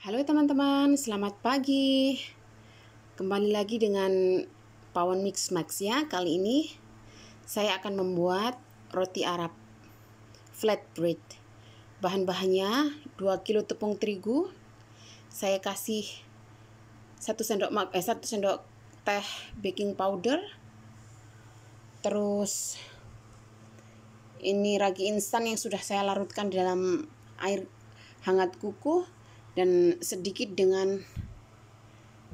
Halo teman-teman, selamat pagi. Kembali lagi dengan Pawon Mix Max ya. Kali ini saya akan membuat roti Arab flatbread. Bahan-bahannya 2 kilo tepung terigu. Saya kasih 1 sendok mak eh 1 sendok teh baking powder. Terus ini ragi instan yang sudah saya larutkan dalam air hangat kuku dan sedikit dengan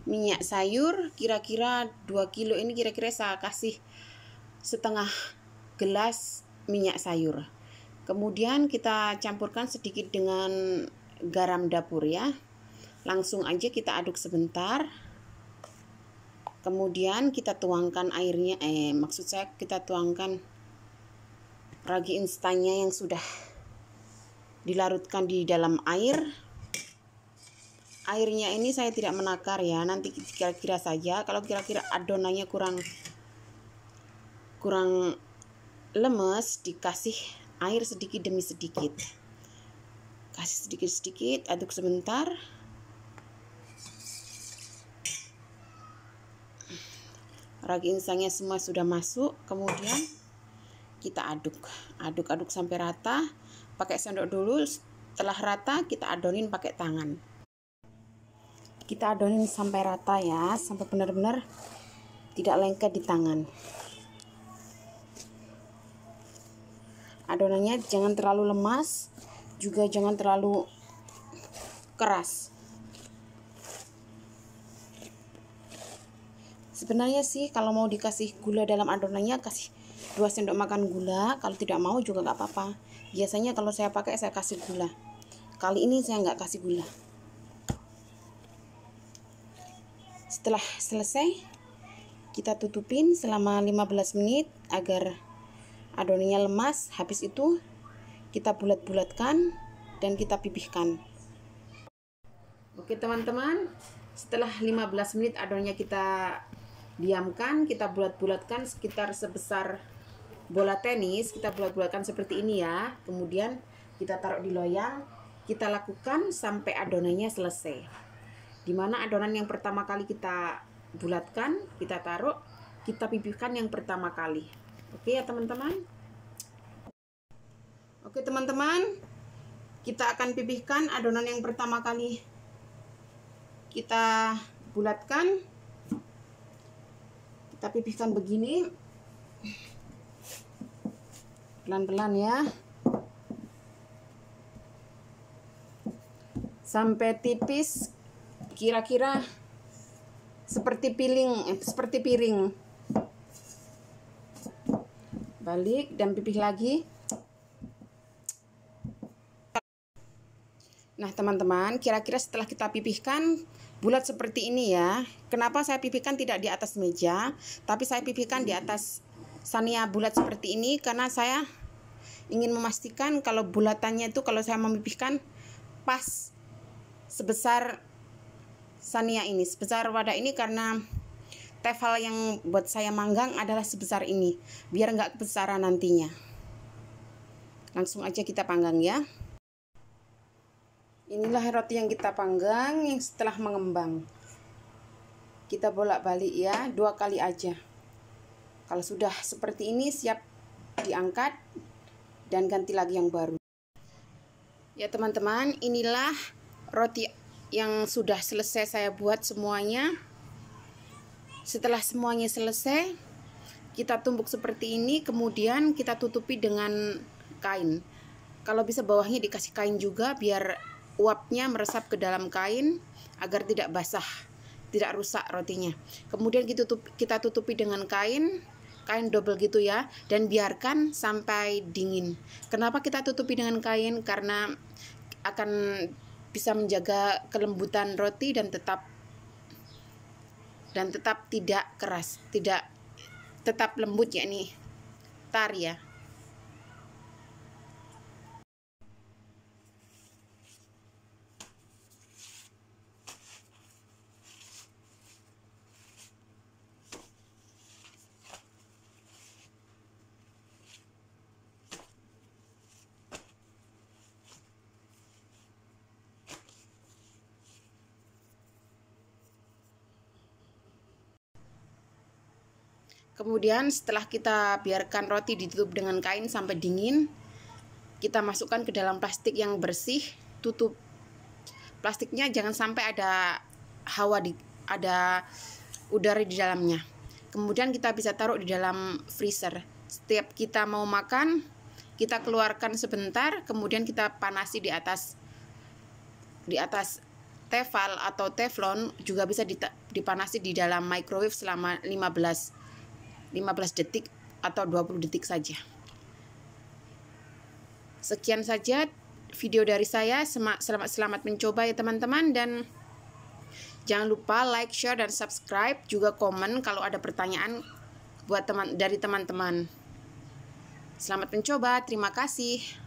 minyak sayur kira-kira 2 kilo ini kira-kira saya kasih setengah gelas minyak sayur kemudian kita campurkan sedikit dengan garam dapur ya langsung aja kita aduk sebentar kemudian kita tuangkan airnya eh maksud saya kita tuangkan ragi instannya yang sudah dilarutkan di dalam air airnya ini saya tidak menakar ya nanti kira-kira saja kalau kira-kira adonannya kurang kurang lemes dikasih air sedikit demi sedikit kasih sedikit-sedikit aduk sebentar ragi insangnya semua sudah masuk kemudian kita aduk aduk-aduk sampai rata pakai sendok dulu setelah rata kita adonin pakai tangan kita adonin sampai rata ya sampai benar-benar tidak lengket di tangan adonannya jangan terlalu lemas juga jangan terlalu keras sebenarnya sih kalau mau dikasih gula dalam adonannya kasih 2 sendok makan gula kalau tidak mau juga nggak apa-apa biasanya kalau saya pakai saya kasih gula kali ini saya nggak kasih gula setelah selesai kita tutupin selama 15 menit agar adonannya lemas habis itu kita bulat-bulatkan dan kita pipihkan oke teman-teman setelah 15 menit adonannya kita diamkan kita bulat-bulatkan sekitar sebesar bola tenis kita bulat-bulatkan seperti ini ya kemudian kita taruh di loyang kita lakukan sampai adonannya selesai di mana adonan yang pertama kali kita bulatkan kita taruh kita pipihkan yang pertama kali oke ya teman-teman oke teman-teman kita akan pipihkan adonan yang pertama kali kita bulatkan kita pipihkan begini pelan-pelan ya sampai tipis kira-kira seperti piring eh, seperti piring balik dan pipih lagi nah teman-teman kira-kira setelah kita pipihkan bulat seperti ini ya kenapa saya pipihkan tidak di atas meja tapi saya pipihkan di atas sania bulat seperti ini karena saya ingin memastikan kalau bulatannya itu kalau saya memipihkan pas sebesar Sania ini sebesar wadah ini karena Tefal yang buat saya manggang adalah sebesar ini biar nggak kebesaran nantinya langsung aja kita panggang ya inilah roti yang kita panggang yang setelah mengembang kita bolak-balik ya dua kali aja kalau sudah seperti ini siap diangkat dan ganti lagi yang baru ya teman-teman inilah roti yang sudah selesai saya buat semuanya setelah semuanya selesai kita tumbuk seperti ini kemudian kita tutupi dengan kain kalau bisa bawahnya dikasih kain juga biar uapnya meresap ke dalam kain agar tidak basah tidak rusak rotinya kemudian kita tutupi, kita tutupi dengan kain kain double gitu ya dan biarkan sampai dingin. Kenapa kita tutupi dengan kain? Karena akan bisa menjaga kelembutan roti dan tetap dan tetap tidak keras, tidak tetap lembut yakni tar ya. Kemudian setelah kita biarkan roti ditutup dengan kain sampai dingin, kita masukkan ke dalam plastik yang bersih, tutup plastiknya jangan sampai ada hawa di ada udara di dalamnya. Kemudian kita bisa taruh di dalam freezer. Setiap kita mau makan, kita keluarkan sebentar, kemudian kita panasi di atas di atas tefal atau teflon juga bisa dipanasi di dalam microwave selama 15 15 detik atau 20 detik saja. Sekian saja video dari saya. Selamat selamat mencoba ya teman-teman dan jangan lupa like, share dan subscribe juga komen kalau ada pertanyaan buat teman dari teman-teman. Selamat mencoba. Terima kasih.